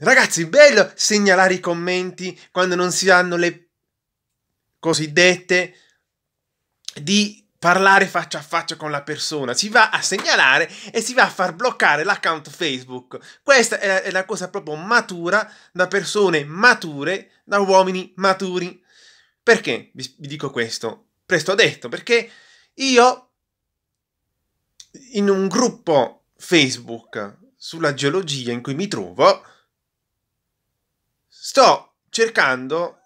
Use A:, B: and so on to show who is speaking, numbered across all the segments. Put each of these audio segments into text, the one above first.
A: Ragazzi, bello segnalare i commenti quando non si hanno le cosiddette di parlare faccia a faccia con la persona, si va a segnalare e si va a far bloccare l'account Facebook. Questa è la, è la, cosa proprio matura da persone mature, da uomini maturi. Perché vi, vi dico questo? Presto detto, perché io in un gruppo Facebook sulla geologia in cui mi trovo, sto cercando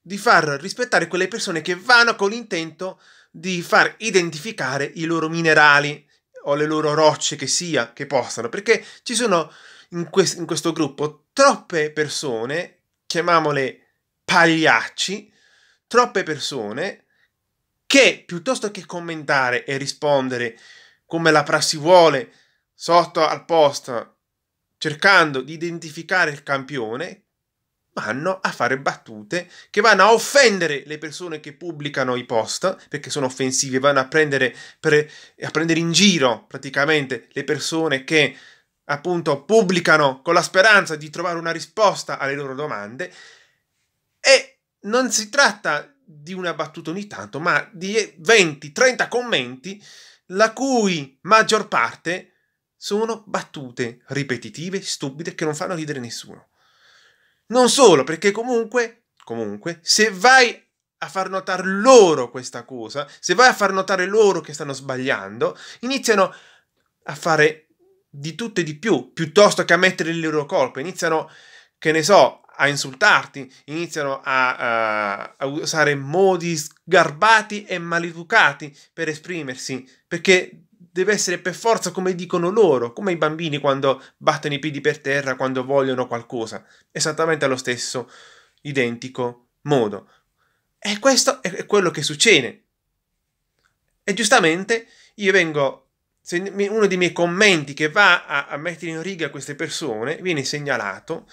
A: di far rispettare quelle persone che vanno con l'intento di far identificare i loro minerali o le loro rocce che sia che possano, perché ci sono in, quest- in questo gruppo troppe persone, chiamiamole pagliacci, troppe persone che piuttosto che commentare e rispondere come la prassi vuole sotto al post cercando di identificare il campione, vanno a fare battute che vanno a offendere le persone che pubblicano i post perché sono offensive, vanno a prendere, per, a prendere in giro praticamente le persone che appunto pubblicano con la speranza di trovare una risposta alle loro domande e non si tratta di una battuta ogni tanto, ma di 20-30 commenti la cui maggior parte sono battute ripetitive, stupide, che non fanno ridere nessuno. Non solo, perché comunque, comunque, se vai a far notare loro questa cosa, se vai a far notare loro che stanno sbagliando, iniziano a fare di tutto e di più, piuttosto che a mettere il loro colpo, iniziano, che ne so, a insultarti, iniziano a, a, eh, a usare modi sgarbati e maleducati per esprimersi, perché deve essere per forza come dicono loro, come i bambini quando battono i piedi per terra, quando vogliono qualcosa, esattamente allo stesso identico modo. E questo è quello che succede. E giustamente io vengo, uno dei miei commenti che va a, a mettere in riga queste persone viene segnalato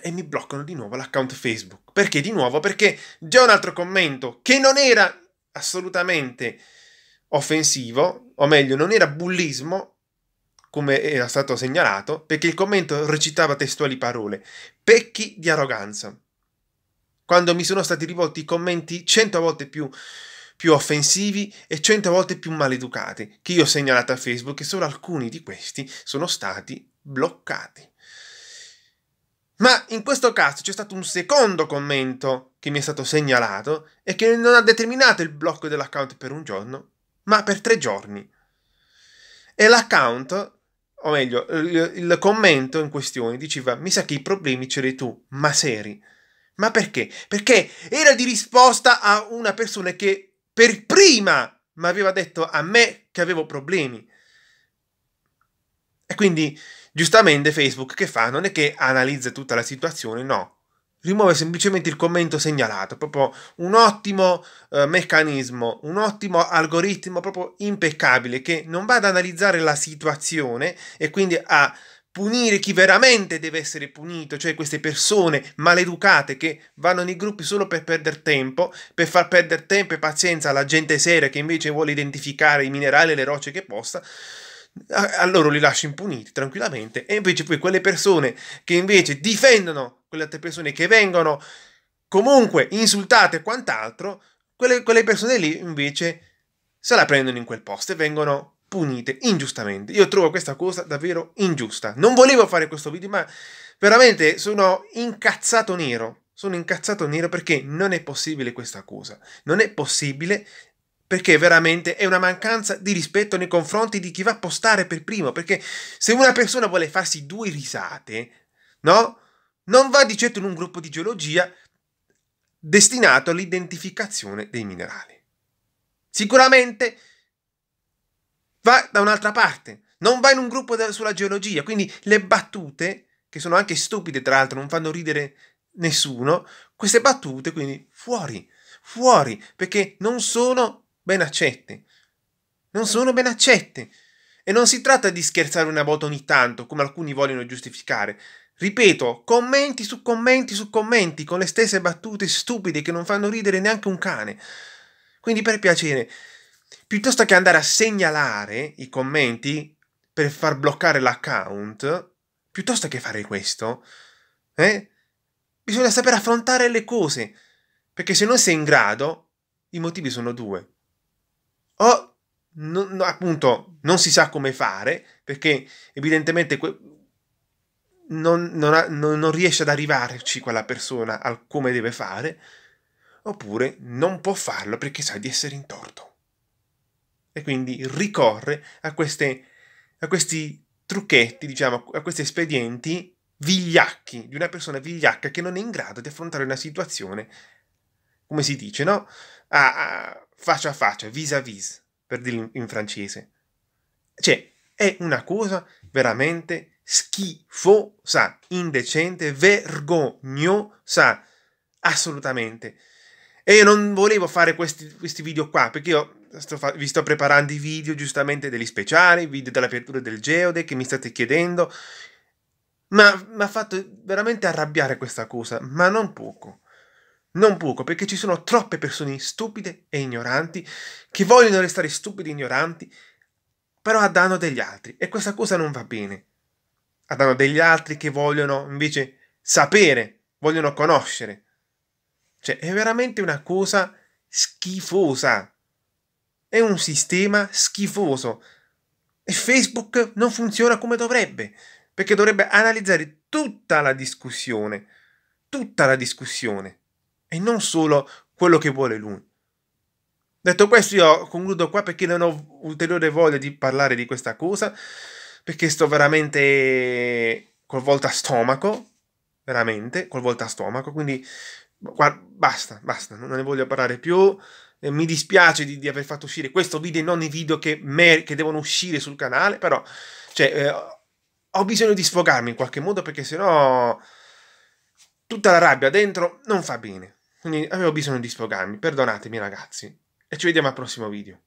A: e mi bloccano di nuovo l'account Facebook. Perché di nuovo? Perché già un altro commento che non era assolutamente offensivo, o meglio, non era bullismo, come era stato segnalato, perché il commento recitava testuali parole, pecchi di arroganza. Quando mi sono stati rivolti commenti cento volte più, più offensivi e cento volte più maleducati, che io ho segnalato a Facebook e solo alcuni di questi sono stati bloccati. Ma in questo caso c'è stato un secondo commento che mi è stato segnalato e che non ha determinato il blocco dell'account per un giorno, ma per tre giorni. E l'account, o meglio, il, il commento in questione diceva: Mi sa che i problemi c'eri tu, ma seri. Ma perché? Perché era di risposta a una persona che per prima mi aveva detto a me che avevo problemi. E quindi, giustamente, Facebook che fa? Non è che analizza tutta la situazione, no rimuove semplicemente il commento segnalato, proprio un ottimo eh, meccanismo, un ottimo algoritmo proprio impeccabile che non va ad analizzare la situazione e quindi a punire chi veramente deve essere punito, cioè queste persone maleducate che vanno nei gruppi solo per perdere tempo, per far perdere tempo e pazienza alla gente seria che invece vuole identificare i minerali e le rocce che posta a, loro li lascio impuniti tranquillamente e invece poi quelle persone che invece difendono quelle altre persone che vengono comunque insultate e quant'altro, quelle, quelle persone lì invece se la prendono in quel posto e vengono punite ingiustamente. Io trovo questa cosa davvero ingiusta. Non volevo fare questo video, ma veramente sono incazzato nero. Sono incazzato nero perché non è possibile questa cosa. Non è possibile perché veramente è una mancanza di rispetto nei confronti di chi va a postare per primo, perché se una persona vuole farsi due risate, no? Non va di certo in un gruppo di geologia destinato all'identificazione dei minerali. Sicuramente va da un'altra parte, non va in un gruppo sulla geologia, quindi le battute, che sono anche stupide tra l'altro, non fanno ridere nessuno, queste battute quindi fuori, fuori, perché non sono ben accette. Non sono ben accette. E non si tratta di scherzare una volta ogni tanto, come alcuni vogliono giustificare. Ripeto, commenti su commenti su commenti, con le stesse battute stupide che non fanno ridere neanche un cane. Quindi per piacere, piuttosto che andare a segnalare i commenti per far bloccare l'account, piuttosto che fare questo, eh, bisogna saper affrontare le cose, perché se non sei in grado, i motivi sono due o non, appunto non si sa come fare perché evidentemente que- non, non, ha, non, riesce ad arrivarci quella persona al come deve fare, oppure non può farlo perché sa di essere intorto E quindi ricorre a, queste, a questi trucchetti, diciamo, a questi espedienti vigliacchi, di una persona vigliacca che non è in grado di affrontare una situazione, come si dice, no? a, a faccia a faccia, vis-à-vis, per dirlo in francese. Cioè, è una cosa veramente schifosa, indecente, vergognosa, assolutamente. E io non volevo fare questi, questi video qua, perché io sto fa- vi sto preparando i video giustamente degli speciali, video dell'apertura del Geode che mi state chiedendo, ma mi ha fatto veramente arrabbiare questa cosa, ma non poco. Non poco, perché ci sono troppe persone stupide e ignoranti che vogliono restare stupidi e ignoranti, però a danno degli altri. E questa cosa non va bene. A danno degli altri che vogliono invece sapere, vogliono conoscere. Cioè, è veramente una cosa schifosa. È un sistema schifoso. E Facebook non funziona come dovrebbe, perché dovrebbe analizzare tutta la discussione. Tutta la discussione e non solo quello che vuole lui. Detto questo, io concludo qua perché non ho ulteriore voglia di parlare di questa cosa, perché sto veramente colvolta a stomaco, veramente colvolta a stomaco, quindi guarda, basta, basta, non ne voglio parlare più. Eh, mi dispiace di, di, aver fatto uscire questo video e non i video che, mer- che devono uscire sul canale, però cioè, eh, ho bisogno di sfogarmi in qualche modo perché sennò tutta la rabbia dentro non fa bene avevo bisogno di sfogarmi, perdonatemi ragazzi. E ci vediamo al prossimo video.